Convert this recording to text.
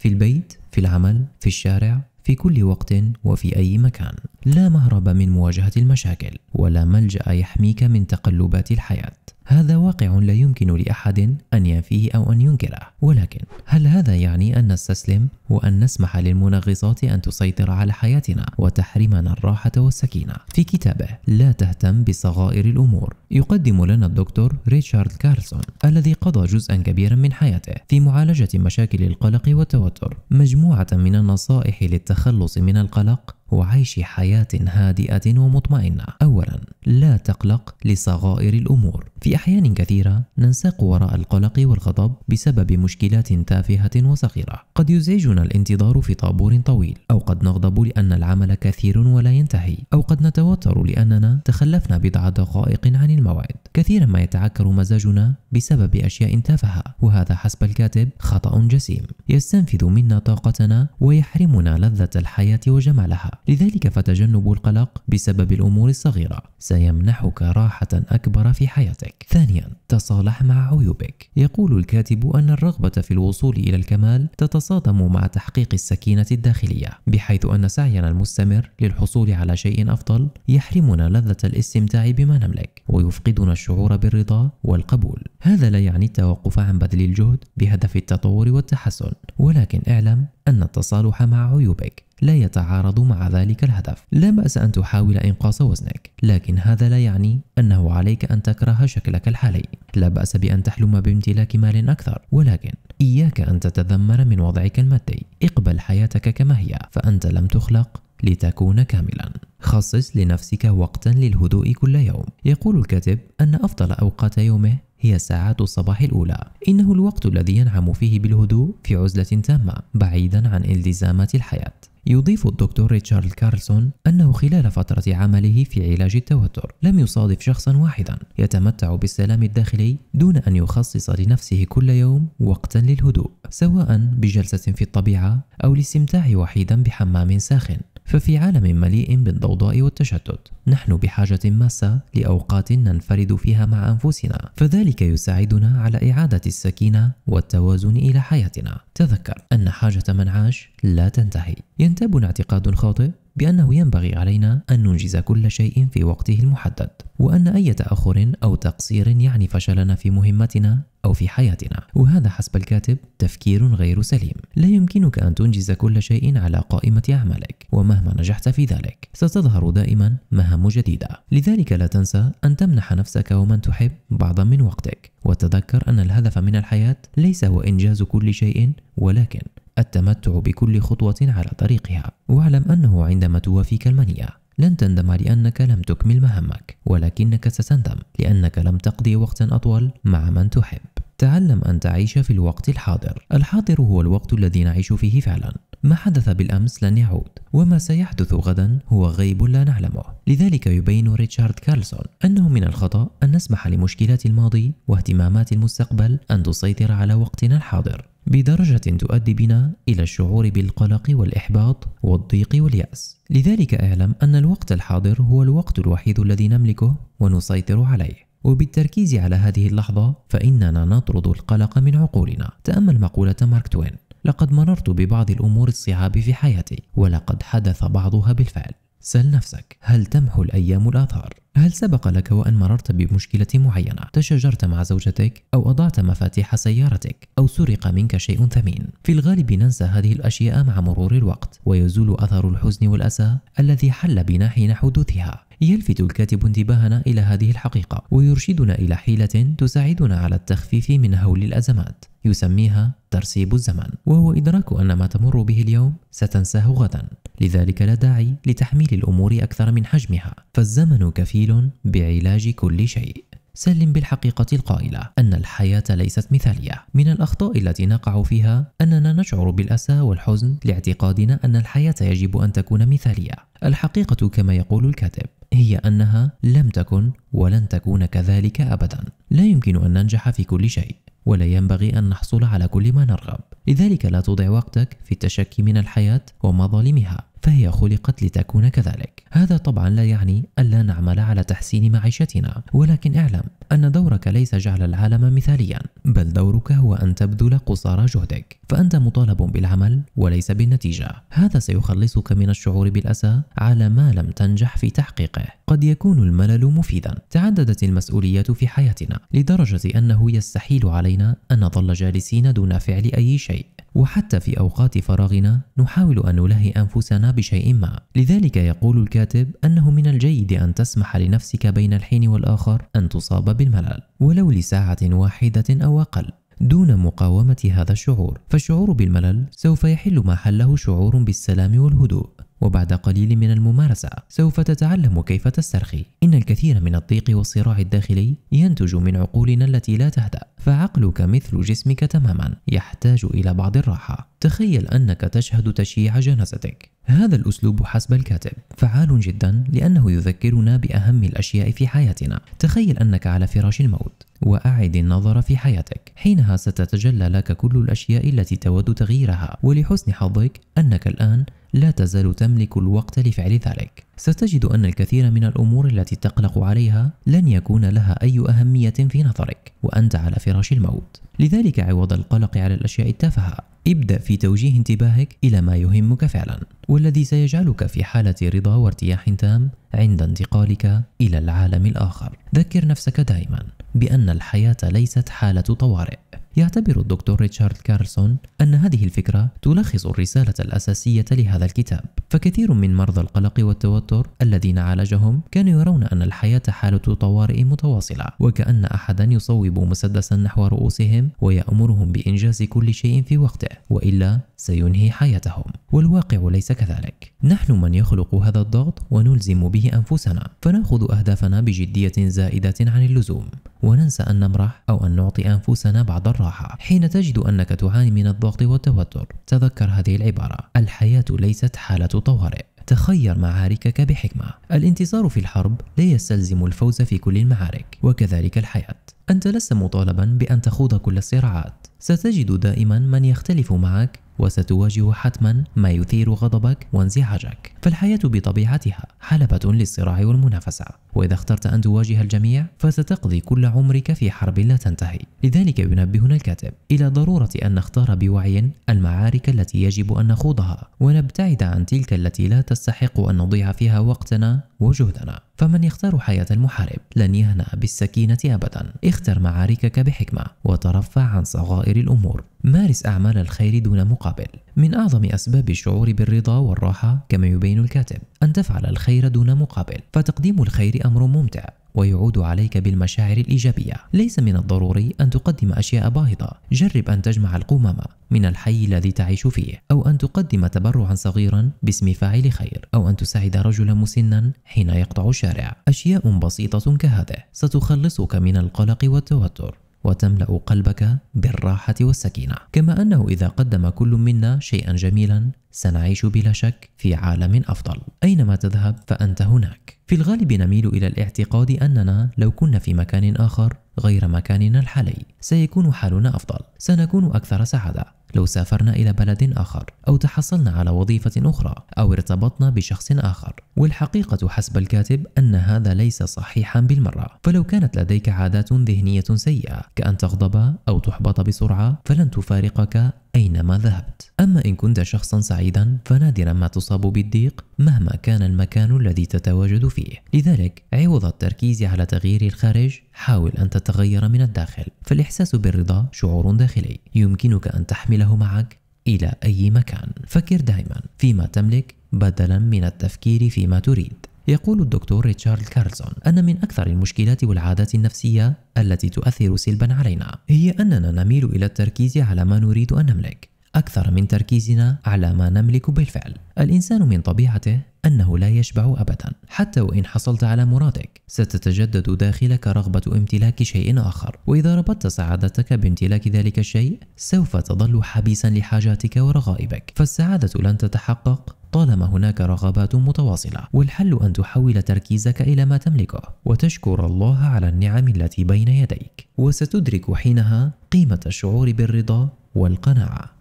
في البيت في العمل في الشارع في كل وقت وفي أي مكان لا مهرب من مواجهة المشاكل ولا ملجأ يحميك من تقلبات الحياة هذا واقع لا يمكن لأحد أن ينفيه أو أن ينكره ولكن هل هذا يعني أن نستسلم وأن نسمح للمنغصات أن تسيطر على حياتنا وتحرمنا الراحة والسكينة في كتابه لا تهتم بصغائر الأمور يقدم لنا الدكتور ريتشارد كارلسون الذي قضى جزءا كبيرا من حياته في معالجة مشاكل القلق والتوتر مجموعة من النصائح للتخلص من القلق وعيش حياة هادئة ومطمئنة. أولاً، لا تقلق لصغائر الأمور. في أحيان كثيرة ننساق وراء القلق والغضب بسبب مشكلات تافهة وصغيرة. قد يزعجنا الانتظار في طابور طويل، أو قد نغضب لأن العمل كثير ولا ينتهي، أو قد نتوتر لأننا تخلفنا بضع دقائق عن الموعد. كثيرا ما يتعكر مزاجنا بسبب أشياء تافهة، وهذا حسب الكاتب خطأ جسيم. يستنفذ منا طاقتنا ويحرمنا لذة الحياة وجمالها. لذلك فتجنب القلق بسبب الأمور الصغيرة سيمنحك راحة أكبر في حياتك ثانيا تصالح مع عيوبك يقول الكاتب أن الرغبة في الوصول إلى الكمال تتصادم مع تحقيق السكينة الداخلية بحيث أن سعينا المستمر للحصول على شيء أفضل يحرمنا لذة الاستمتاع بما نملك ويفقدنا الشعور بالرضا والقبول هذا لا يعني التوقف عن بذل الجهد بهدف التطور والتحسن ولكن اعلم أن التصالح مع عيوبك لا يتعارض مع ذلك الهدف لا بأس أن تحاول إنقاص وزنك لكن هذا لا يعني أنه عليك أن تكره شكلك الحالي لا بأس بأن تحلم بامتلاك مال أكثر ولكن إياك أن تتذمر من وضعك المادي اقبل حياتك كما هي فأنت لم تخلق لتكون كاملا خصص لنفسك وقتا للهدوء كل يوم يقول الكاتب أن أفضل أوقات يومه هي ساعات الصباح الأولى إنه الوقت الذي ينعم فيه بالهدوء في عزلة تامة بعيدا عن التزامات الحياة يضيف الدكتور ريتشارد كارلسون أنه خلال فترة عمله في علاج التوتر لم يصادف شخصا واحدا يتمتع بالسلام الداخلي دون أن يخصص لنفسه كل يوم وقتا للهدوء سواء بجلسة في الطبيعة أو الاستمتاع وحيدا بحمام ساخن ففي عالم مليء بالضوضاء والتشتت نحن بحاجة ماسة لأوقات ننفرد فيها مع أنفسنا فذلك يساعدنا على إعادة السكينة والتوازن إلى حياتنا تذكر أن حاجة من عاش لا تنتهي ينتابنا اعتقاد خاطئ بأنه ينبغي علينا أن ننجز كل شيء في وقته المحدد وأن أي تأخر أو تقصير يعني فشلنا في مهمتنا أو في حياتنا وهذا حسب الكاتب تفكير غير سليم لا يمكنك أن تنجز كل شيء على قائمة أعمالك ومهما نجحت في ذلك ستظهر دائما مهام جديدة لذلك لا تنسى أن تمنح نفسك ومن تحب بعضا من وقتك وتذكر أن الهدف من الحياة ليس هو إنجاز كل شيء ولكن التمتع بكل خطوة على طريقها واعلم أنه عندما توافيك المنية لن تندم لأنك لم تكمل مهامك ولكنك ستندم لأنك لم تقضي وقتا أطول مع من تحب تعلم أن تعيش في الوقت الحاضر الحاضر هو الوقت الذي نعيش فيه فعلا ما حدث بالأمس لن يعود وما سيحدث غدا هو غيب لا نعلمه لذلك يبين ريتشارد كارلسون أنه من الخطأ أن نسمح لمشكلات الماضي واهتمامات المستقبل أن تسيطر على وقتنا الحاضر بدرجة تؤدي بنا إلى الشعور بالقلق والإحباط والضيق واليأس لذلك اعلم أن الوقت الحاضر هو الوقت الوحيد الذي نملكه ونسيطر عليه وبالتركيز على هذه اللحظة فإننا نطرد القلق من عقولنا تأمل مقولة مارك توين لقد مررت ببعض الأمور الصعاب في حياتي ولقد حدث بعضها بالفعل سل نفسك هل تمحو الأيام الآثار؟ هل سبق لك وأن مررت بمشكلة معينة تشاجرت مع زوجتك أو أضعت مفاتيح سيارتك أو سرق منك شيء ثمين في الغالب ننسى هذه الأشياء مع مرور الوقت ويزول أثر الحزن والأسى الذي حل بنا حين حدوثها يلفت الكاتب انتباهنا إلى هذه الحقيقة ويرشدنا إلى حيلة تساعدنا على التخفيف من هول الأزمات يسميها ترسيب الزمن وهو إدراك أن ما تمر به اليوم ستنساه غدا لذلك لا داعي لتحميل الأمور أكثر من حجمها فالزمن كفيل قائل بعلاج كل شيء سلم بالحقيقة القائلة أن الحياة ليست مثالية من الأخطاء التي نقع فيها أننا نشعر بالأسى والحزن لاعتقادنا أن الحياة يجب أن تكون مثالية الحقيقة كما يقول الكاتب هي أنها لم تكن ولن تكون كذلك أبدا لا يمكن أن ننجح في كل شيء ولا ينبغي أن نحصل على كل ما نرغب لذلك لا تضع وقتك في التشكي من الحياة ومظالمها فهي خلقت لتكون كذلك هذا طبعا لا يعني ألا نعمل على تحسين معيشتنا ولكن اعلم أن دورك ليس جعل العالم مثاليا بل دورك هو أن تبذل قصارى جهدك فأنت مطالب بالعمل وليس بالنتيجة هذا سيخلصك من الشعور بالأسى على ما لم تنجح في تحقيقه قد يكون الملل مفيدا تعددت المسؤوليات في حياتنا لدرجة أنه يستحيل علينا أن نظل جالسين دون فعل أي شيء وحتى في أوقات فراغنا نحاول أن نلهي أنفسنا بشيء ما لذلك يقول الكاتب أنه من الجيد أن تسمح لنفسك بين الحين والآخر أن تصاب بالملل ولو لساعة واحدة أو أقل دون مقاومة هذا الشعور فالشعور بالملل سوف يحل محله شعور بالسلام والهدوء وبعد قليل من الممارسة سوف تتعلم كيف تسترخي إن الكثير من الضيق والصراع الداخلي ينتج من عقولنا التي لا تهدأ فعقلك مثل جسمك تماما يحتاج إلى بعض الراحة تخيل أنك تشهد تشييع جنازتك هذا الأسلوب حسب الكاتب فعال جدا لأنه يذكرنا بأهم الأشياء في حياتنا تخيل أنك على فراش الموت وأعد النظر في حياتك حينها ستتجلى لك كل الأشياء التي تود تغييرها ولحسن حظك أنك الآن لا تزال تملك الوقت لفعل ذلك ستجد أن الكثير من الأمور التي تقلق عليها لن يكون لها أي أهمية في نظرك وأنت على فراش الموت لذلك عوض القلق على الأشياء التافهة ابدأ في توجيه انتباهك إلى ما يهمك فعلا والذي سيجعلك في حالة رضا وارتياح تام عند انتقالك إلى العالم الآخر ذكر نفسك دائما بأن الحياة ليست حالة طوارئ يعتبر الدكتور ريتشارد كارلسون أن هذه الفكرة تلخص الرسالة الأساسية لهذا الكتاب فكثير من مرضى القلق والتوتر الذين عالجهم كانوا يرون أن الحياة حالة طوارئ متواصلة وكأن أحدا يصوب مسدسا نحو رؤوسهم ويأمرهم بإنجاز كل شيء في وقته وإلا سينهي حياتهم والواقع ليس كذلك نحن من يخلق هذا الضغط ونلزم به أنفسنا فنأخذ أهدافنا بجدية زائدة عن اللزوم وننسى أن نمرح أو أن نعطي أنفسنا بعض الراحة حين تجد أنك تعاني من الضغط والتوتر تذكر هذه العبارة الحياة ليست حالة طوارئ تخير معاركك بحكمة الانتصار في الحرب لا يستلزم الفوز في كل المعارك وكذلك الحياة أنت لست مطالبا بأن تخوض كل الصراعات ستجد دائما من يختلف معك وستواجه حتما ما يثير غضبك وانزعاجك فالحياة بطبيعتها حلبة للصراع والمنافسة وإذا اخترت أن تواجه الجميع فستقضي كل عمرك في حرب لا تنتهي لذلك ينبهنا الكاتب إلى ضرورة أن نختار بوعي المعارك التي يجب أن نخوضها ونبتعد عن تلك التي لا تستحق أن نضيع فيها وقتنا وجهدنا فمن يختار حياة المحارب لن يهنأ بالسكينة أبدا اختر معاركك بحكمة وترفع عن صغائر الأمور مارس أعمال الخير دون مقابل من أعظم أسباب الشعور بالرضا والراحة كما يبين الكاتب أن تفعل الخير دون مقابل فتقديم الخير أمر ممتع ويعود عليك بالمشاعر الإيجابية ليس من الضروري أن تقدم أشياء باهظة جرب أن تجمع القمامة من الحي الذي تعيش فيه أو أن تقدم تبرعا صغيرا باسم فاعل خير أو أن تساعد رجلا مسنا حين يقطع الشارع أشياء بسيطة كهذه ستخلصك من القلق والتوتر وتملأ قلبك بالراحة والسكينة كما أنه إذا قدم كل منا شيئا جميلا سنعيش بلا شك في عالم أفضل أينما تذهب فأنت هناك في الغالب نميل إلى الاعتقاد أننا لو كنا في مكان آخر غير مكاننا الحالي سيكون حالنا أفضل سنكون أكثر سعادة لو سافرنا إلى بلد آخر أو تحصلنا على وظيفة أخرى أو ارتبطنا بشخص آخر والحقيقة حسب الكاتب أن هذا ليس صحيحا بالمرة فلو كانت لديك عادات ذهنية سيئة كأن تغضب أو تحبط بسرعة فلن تفارقك أينما ذهبت أما إن كنت شخصا سعيدا فنادرا ما تصاب بالضيق مهما كان المكان الذي تتواجد فيه لذلك عوض التركيز على تغيير الخارج حاول أن تتغير من الداخل فالإحساس بالرضا شعور داخلي يمكنك أن تحمله معك إلى أي مكان فكر دائما فيما تملك بدلا من التفكير فيما تريد يقول الدكتور ريتشارد كارلسون أن من أكثر المشكلات والعادات النفسية التي تؤثر سلبا علينا هي أننا نميل إلى التركيز على ما نريد أن نملك أكثر من تركيزنا على ما نملك بالفعل. الإنسان من طبيعته أنه لا يشبع أبدا حتى وإن حصلت على مرادك ستتجدد داخلك رغبة امتلاك شيء آخر وإذا ربطت سعادتك بامتلاك ذلك الشيء سوف تظل حبيسا لحاجاتك ورغائبك فالسعادة لن تتحقق طالما هناك رغبات متواصلة والحل أن تحول تركيزك إلى ما تملكه وتشكر الله على النعم التي بين يديك وستدرك حينها قيمة الشعور بالرضا والقناعة